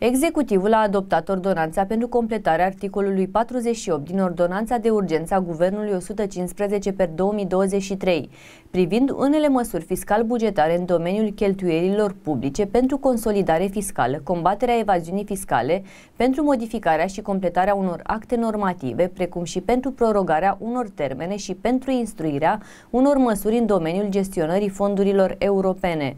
Executivul a adoptat ordonanța pentru completarea articolului 48 din Ordonanța de Urgență a Guvernului 115 per 2023, privind unele măsuri fiscal-bugetare în domeniul cheltuielilor publice pentru consolidare fiscală, combaterea evaziunii fiscale, pentru modificarea și completarea unor acte normative, precum și pentru prorogarea unor termene și pentru instruirea unor măsuri în domeniul gestionării fondurilor europene.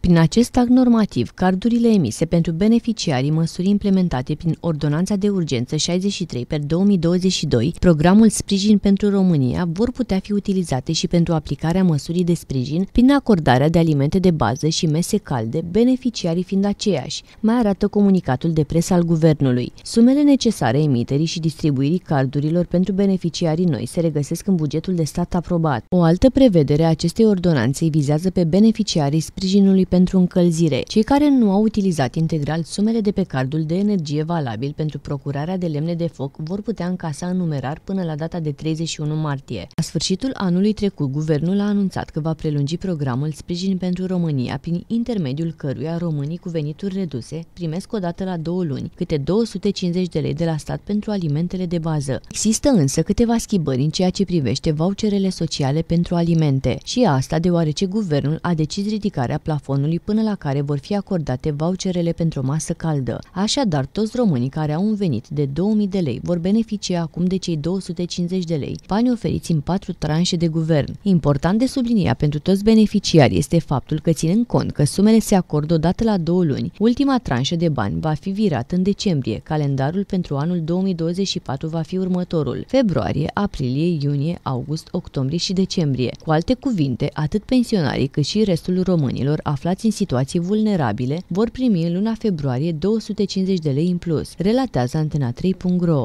Prin acest act normativ, cardurile emise pentru beneficiarii măsurii implementate prin Ordonanța de Urgență 63 per 2022, programul Sprijin pentru România, vor putea fi utilizate și pentru aplicarea măsurii de sprijin prin acordarea de alimente de bază și mese calde, beneficiarii fiind aceiași, mai arată comunicatul de presă al Guvernului. Sumele necesare emiterii și distribuirii cardurilor pentru beneficiarii noi se regăsesc în bugetul de stat aprobat. O altă prevedere a acestei ordonanțe vizează pe beneficiarii sprijinului pentru încălzire. Cei care nu au utilizat integral sumele de pe cardul de energie valabil pentru procurarea de lemne de foc vor putea încasa în numerar până la data de 31 martie. La sfârșitul anului trecut, guvernul a anunțat că va prelungi programul Sprijin pentru România, prin intermediul căruia românii cu venituri reduse primesc odată la două luni câte 250 de lei de la stat pentru alimentele de bază. Există însă câteva schimbări în ceea ce privește voucherele sociale pentru alimente și asta deoarece guvernul a decis ridicarea plafonului anului până la care vor fi acordate voucherele pentru o masă caldă. Așadar, toți românii care au un venit de 2000 de lei vor beneficia acum de cei 250 de lei, bani oferiți în patru tranșe de guvern. Important de subliniat pentru toți beneficiari este faptul că, ținând cont că sumele se acordă odată la două luni, ultima tranșă de bani va fi virată în decembrie. Calendarul pentru anul 2024 va fi următorul: februarie, aprilie, iunie, august, octombrie și decembrie. Cu alte cuvinte, atât pensionarii cât și restul românilor aflați aflați în situații vulnerabile vor primi în luna februarie 250 de lei în plus, relatează antena3.ro.